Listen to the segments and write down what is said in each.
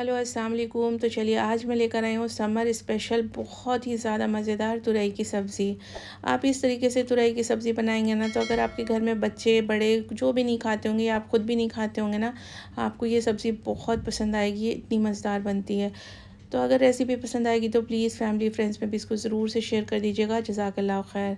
hello अस्सलाम वालेकुम तो चलिए आज मैं लेकर आई हूँ समर स्पेशल बहुत ही ज़्यादा मज़ेदार तुरई की सब्ज़ी आप इस तरीके से तुरई की सब्ज़ी बनाएंगे ना तो अगर आपके घर में बच्चे बड़े जो भी नहीं खाते होंगे आप ख़ुद भी नहीं खाते होंगे ना आपको ये सब्ज़ी बहुत पसंद आएगी इतनी मज़ेदार बनती है तो अगर रेसिपी पसंद आएगी तो प्लीज़ फैमिली फ्रेंड्स में भी इसको ज़रूर से शेयर कर दीजिएगा जजाकल्ला खैर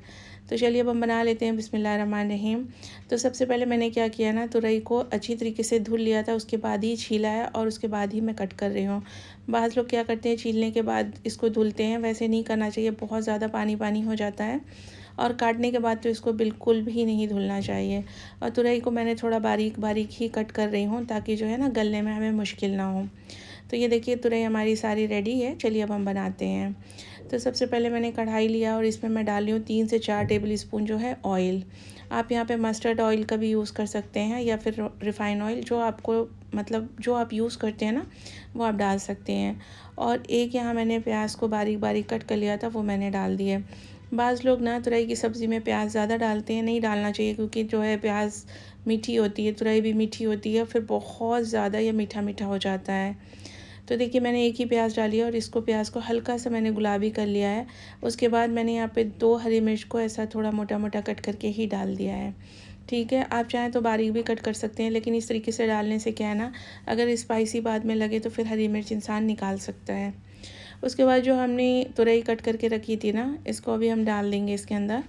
तो चलिए अब हम बना लेते हैं बिसमीम तो सबसे पहले मैंने क्या किया ना तुरई को अच्छी तरीके से धुल लिया था उसके बाद ही छीला है और उसके बाद ही मैं कट कर रही हूँ बाज़ लोग क्या करते हैं छीलने के बाद इसको धुलते हैं वैसे नहीं करना चाहिए बहुत ज़्यादा पानी पानी हो जाता है और काटने के बाद तो इसको बिल्कुल भी नहीं धुलना चाहिए और तुरई को मैंने थोड़ा बारीक बारीक ही कट कर रही हूँ ताकि जो है ना गलने में हमें मुश्किल ना हो तो ये देखिए तुरई हमारी सारी रेडी है चलिए अब हम बनाते हैं तो सबसे पहले मैंने कढ़ाई लिया और इसमें मैं डाली हूँ तीन से चार टेबल स्पून जो है ऑयल आप यहाँ पे मस्टर्ड ऑयल का भी यूज़ कर सकते हैं या फिर रिफ़ाइन ऑयल जो आपको मतलब जो आप यूज़ करते हैं ना वो आप डाल सकते हैं और एक यहाँ मैंने प्याज को बारीक बारीक कट कर लिया था वो मैंने डाल दिया बाज़ लोग ना तुरई की सब्ज़ी में प्याज ज़्यादा डालते हैं नहीं डालना चाहिए क्योंकि जो है प्याज मीठी होती है तुरई भी मीठी होती है फिर बहुत ज़्यादा यह मीठा मीठा हो जाता है तो देखिए मैंने एक ही प्याज डाली है और इसको प्याज को हल्का सा मैंने गुलाबी कर लिया है उसके बाद मैंने यहाँ पे दो हरी मिर्च को ऐसा थोड़ा मोटा मोटा कट करके ही डाल दिया है ठीक है आप चाहें तो बारीक भी कट कर सकते हैं लेकिन इस तरीके से डालने से क्या है ना अगर स्पाइसी बाद में लगे तो फिर हरी मिर्च इंसान निकाल सकता है उसके बाद जो हमने तुरई कट करके रखी थी ना इसको अभी हम डाल देंगे इसके अंदर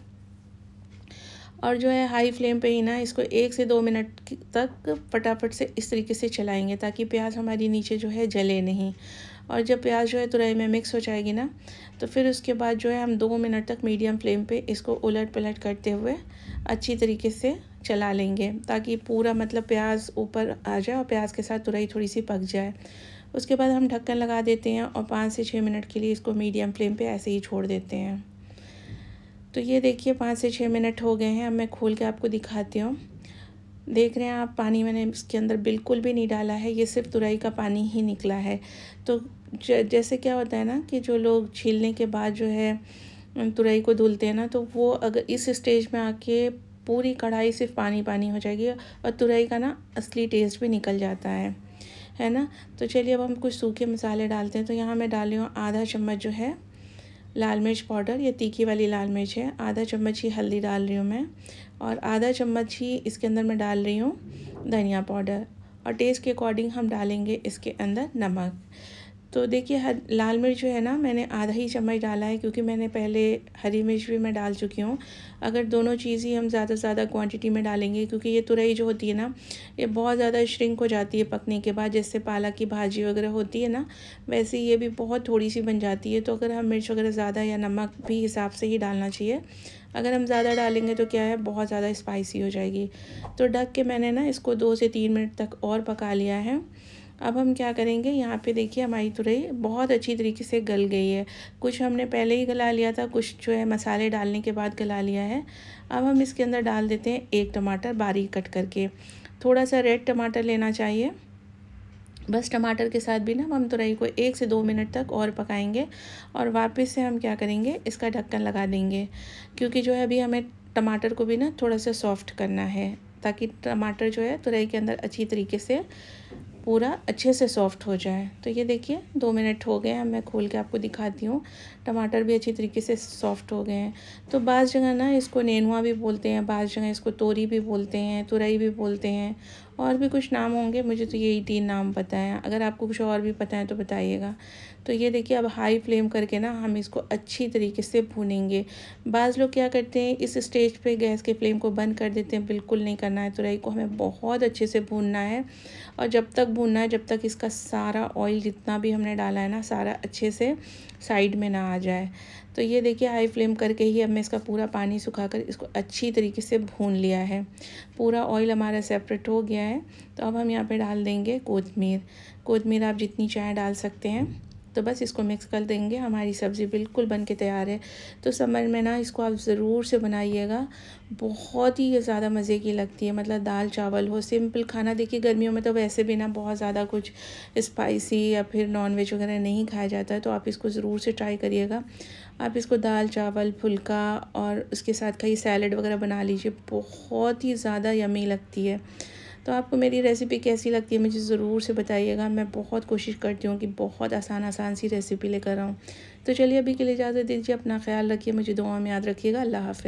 और जो है हाई फ्लेम पे ही ना इसको एक से दो मिनट तक फटाफट से इस तरीके से चलाएंगे ताकि प्याज हमारी नीचे जो है जले नहीं और जब प्याज जो है तुरई में मिक्स हो जाएगी ना तो फिर उसके बाद जो है हम दो मिनट तक मीडियम फ्लेम पे इसको उलट पलट करते हुए अच्छी तरीके से चला लेंगे ताकि पूरा मतलब प्याज ऊपर आ जाए और प्याज के साथ तुरई थोड़ी सी पक जाए उसके बाद हम ढक्कन लगा देते हैं और पाँच से छः मिनट के लिए इसको मीडियम फ्लेम पर ऐसे ही छोड़ देते हैं तो ये देखिए पाँच से छः मिनट हो गए हैं अब मैं खोल के आपको दिखाती हूँ देख रहे हैं आप पानी मैंने इसके अंदर बिल्कुल भी नहीं डाला है ये सिर्फ तुरई का पानी ही निकला है तो जैसे क्या होता है ना कि जो लोग छीलने के बाद जो है तुरई को धुलते हैं ना तो वो अगर इस स्टेज में आके पूरी कढ़ाई सिर्फ पानी पानी हो जाएगी और तुरई का ना असली टेस्ट भी निकल जाता है है ना तो चलिए अब हम कुछ सूखे मसाले डालते हैं तो यहाँ मैं डाली हूँ आधा चम्मच जो है लाल मिर्च पाउडर या तीखी वाली लाल मिर्च है आधा चम्मच ही हल्दी डाल रही हूँ मैं और आधा चम्मच ही इसके अंदर मैं डाल रही हूँ धनिया पाउडर और टेस्ट के अकॉर्डिंग हम डालेंगे इसके अंदर नमक तो देखिए हर लाल मिर्च जो है ना मैंने आधा ही चम्मच डाला है क्योंकि मैंने पहले हरी मिर्च भी मैं डाल चुकी हूँ अगर दोनों चीज़ ही हम ज़्यादा से ज़्यादा क्वांटिटी में डालेंगे क्योंकि ये तुरई जो होती है ना ये बहुत ज़्यादा श्रिंक हो जाती है पकने के बाद जैसे पालक की भाजी वगैरह होती है ना वैसे ये भी बहुत थोड़ी सी बन जाती है तो अगर हम मिर्च वगैरह ज़्यादा या नमक भी हिसाब से ही डालना चाहिए अगर हम ज़्यादा डालेंगे तो क्या है बहुत ज़्यादा स्पाइसी हो जाएगी तो ढक के मैंने ना इसको दो से तीन मिनट तक और पका लिया है अब हम क्या करेंगे यहाँ पे देखिए हमारी तुरई बहुत अच्छी तरीके से गल गई है कुछ हमने पहले ही गला लिया था कुछ जो है मसाले डालने के बाद गला लिया है अब हम इसके अंदर डाल देते हैं एक टमाटर बारीक कट करके थोड़ा सा रेड टमाटर लेना चाहिए बस टमाटर के साथ भी ना हम तुरई को एक से दो मिनट तक और पकाएंगे और वापस से हम क्या करेंगे इसका ढक्कन लगा देंगे क्योंकि जो है अभी हमें टमाटर को भी ना थोड़ा सा सॉफ्ट करना है ताकि टमाटर जो है तुरई के अंदर अच्छी तरीके से पूरा अच्छे से सॉफ्ट हो जाए तो ये देखिए दो मिनट हो गए हैं मैं खोल के आपको दिखाती हूँ टमाटर भी अच्छी तरीके से सॉफ्ट हो गए हैं तो बाज़ जगह ना इसको नेनुआ भी बोलते हैं बाज़ जगह इसको तोरी भी बोलते हैं तुरई भी बोलते हैं और भी कुछ नाम होंगे मुझे तो यही तीन नाम पता है अगर आपको कुछ और भी पता है तो बताइएगा तो ये देखिए अब हाई फ्लेम करके ना हम इसको अच्छी तरीके से भूनेंगे बाज़ लोग क्या करते हैं इस स्टेज पे गैस के फ्लेम को बंद कर देते हैं बिल्कुल नहीं करना है तुरई तो को हमें बहुत अच्छे से भूनना है और जब तक भूनना है जब तक इसका सारा ऑयल जितना भी हमने डाला है ना सारा अच्छे से साइड में ना आ जाए तो ये देखिए हाई फ्लेम करके ही अब मैं इसका पूरा पानी सुखा कर इसको अच्छी तरीके से भून लिया है पूरा ऑयल हमारा सेपरेट हो गया है तो अब हम यहाँ पे डाल देंगे कोतमीर कोतमीर आप जितनी चाहे डाल सकते हैं तो बस इसको मिक्स कर देंगे हमारी सब्ज़ी बिल्कुल बन के तैयार है तो समर में ना इसको आप ज़रूर से बनाइएगा बहुत ही ज़्यादा मज़े की लगती है मतलब दाल चावल हो सिंपल खाना देखिए गर्मियों में तो वैसे भी ना बहुत ज़्यादा कुछ स्पाइसी या फिर नॉन वेज वगैरह नहीं खाया जाता है तो आप इसको ज़रूर से ट्राई करिएगा आप इसको दाल चावल फुल्का और उसके साथ कहीं सैलड वगैरह बना लीजिए बहुत ही ज़्यादा यमी लगती है तो आपको मेरी रेसिपी कैसी लगती है मुझे ज़रूर से बताइएगा मैं बहुत कोशिश करती हूँ कि बहुत आसान आसान सी रेसिपी लेकर आऊँ तो चलिए अभी के लिए इजाज़त दीजिए अपना ख्याल रखिए मुझे दुआ में याद रखिएगा अल्लाह हाफ़